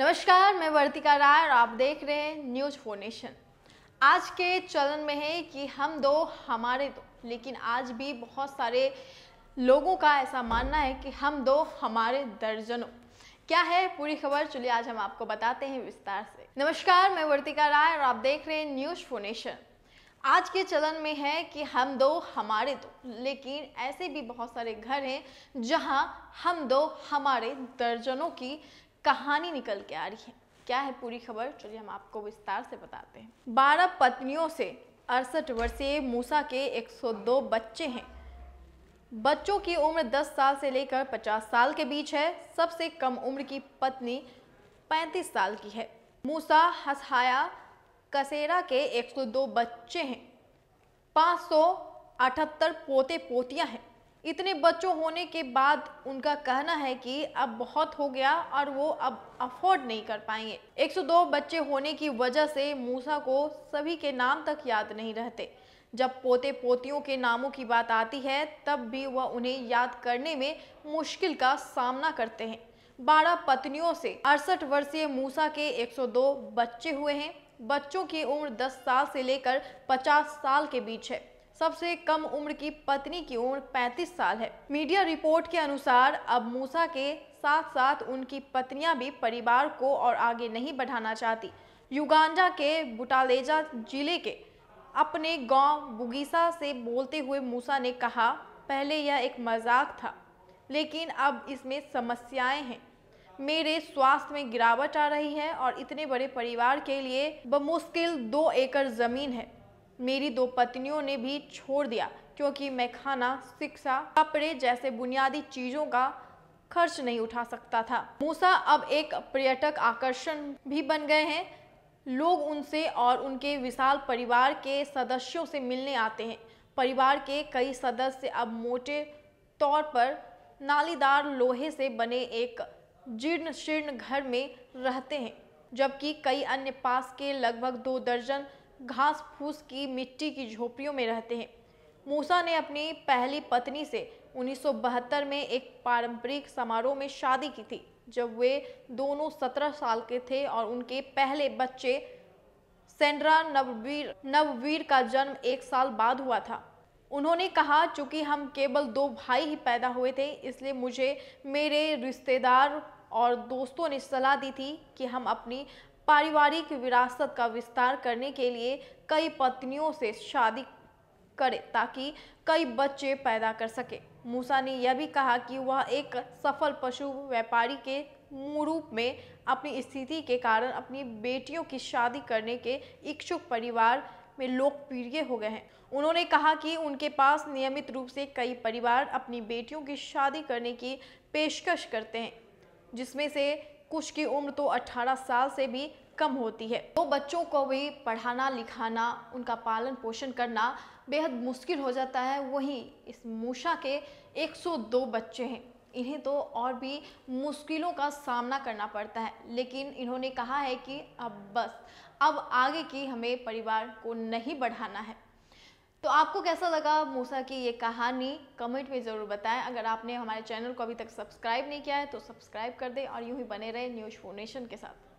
नमस्कार मैं वर्तिका राय और आप देख रहे हैं न्यूज फोनेशन आज के चलन में है कि हम दो हमारे दो लेकिन आज भी बहुत सारे लोगों का ऐसा मानना है कि हम दो हमारे दर्जनों क्या है पूरी खबर चलिए आज हम आपको बताते हैं विस्तार से नमस्कार मैं वर्तिका राय और आप देख रहे हैं न्यूज फोनेशन आज के चलन में है कि हम दो हमारे दो लेकिन ऐसे भी बहुत सारे घर हैं जहां हम दो हमारे दर्जनों की कहानी निकल के आ रही है क्या है पूरी खबर चलिए हम आपको विस्तार से बताते हैं बारह पत्नियों से अड़सठ वर्षीय मूसा के 102 बच्चे हैं बच्चों की उम्र 10 साल से लेकर 50 साल के बीच है सबसे कम उम्र की पत्नी 35 साल की है मूसा हसहाया कसेरा के 102 बच्चे हैं पाँच पोते पोतियां हैं इतने बच्चों होने के बाद उनका कहना है कि अब बहुत हो गया और वो अब अफोर्ड नहीं कर पाएंगे 102 बच्चे होने की वजह से मूसा को सभी के नाम तक याद नहीं रहते जब पोते पोतियों के नामों की बात आती है तब भी वह उन्हें याद करने में मुश्किल का सामना करते हैं बारह पत्नियों से अड़सठ वर्षीय मूसा के 102 बच्चे हुए हैं बच्चों की उम्र 10 साल से लेकर 50 साल के बीच है सबसे कम उम्र की पत्नी की उम्र 35 साल है मीडिया रिपोर्ट के अनुसार अब मूसा के साथ साथ उनकी पत्नियां भी परिवार को और आगे नहीं बढ़ाना चाहती युगांडा के बुटालेजा जिले के अपने गांव बुगीसा से बोलते हुए मूसा ने कहा पहले यह एक मजाक था लेकिन अब इसमें समस्याएं हैं मेरे स्वास्थ्य में गिरावट आ रही है और इतने बड़े परिवार के लिए बमुश्किल दो एकड़ ज़मीन है मेरी दो पत्नियों ने भी छोड़ दिया क्योंकि मैं खाना शिक्षा कपड़े जैसे बुनियादी चीज़ों का खर्च नहीं उठा सकता था मूसा अब एक पर्यटक आकर्षण भी बन गए हैं लोग उनसे और उनके विशाल परिवार के सदस्यों से मिलने आते हैं परिवार के कई सदस्य अब मोटे तौर पर नालीदार लोहे से बने एक जीर्ण शीर्ण घर में रहते हैं जबकि कई अन्य पास के लगभग दो दर्जन घास फूस की मिट्टी की झोपड़ियों में रहते हैं मूसा ने अपनी पहली पत्नी से 1972 में एक पारंपरिक समारोह में शादी की थी जब वे दोनों 17 साल के थे और उनके पहले बच्चे सेंड्रा नववीर नववीर का जन्म एक साल बाद हुआ था उन्होंने कहा चूँकि हम केवल दो भाई ही पैदा हुए थे इसलिए मुझे मेरे रिश्तेदार और दोस्तों ने सलाह दी थी कि हम अपनी पारिवारिक विरासत का विस्तार करने के लिए कई पत्नियों से शादी करे ताकि कई बच्चे पैदा कर सके मूसा ने यह भी कहा कि वह एक सफल पशु व्यापारी के रूप में अपनी स्थिति के कारण अपनी बेटियों की शादी करने के इच्छुक परिवार में लोकप्रिय हो गए हैं उन्होंने कहा कि उनके पास नियमित रूप से कई परिवार अपनी बेटियों की शादी करने की पेशकश करते हैं जिसमें से कुछ की उम्र तो 18 साल से भी कम होती है तो बच्चों को भी पढ़ाना लिखाना उनका पालन पोषण करना बेहद मुश्किल हो जाता है वहीं इस मूषा के 102 बच्चे हैं इन्हें तो और भी मुश्किलों का सामना करना पड़ता है लेकिन इन्होंने कहा है कि अब बस अब आगे की हमें परिवार को नहीं बढ़ाना है तो आपको कैसा लगा मूसा की ये कहानी कमेंट में ज़रूर बताएं अगर आपने हमारे चैनल को अभी तक सब्सक्राइब नहीं किया है तो सब्सक्राइब कर दें और यूँ ही बने रहे न्यूज फोनेशन के साथ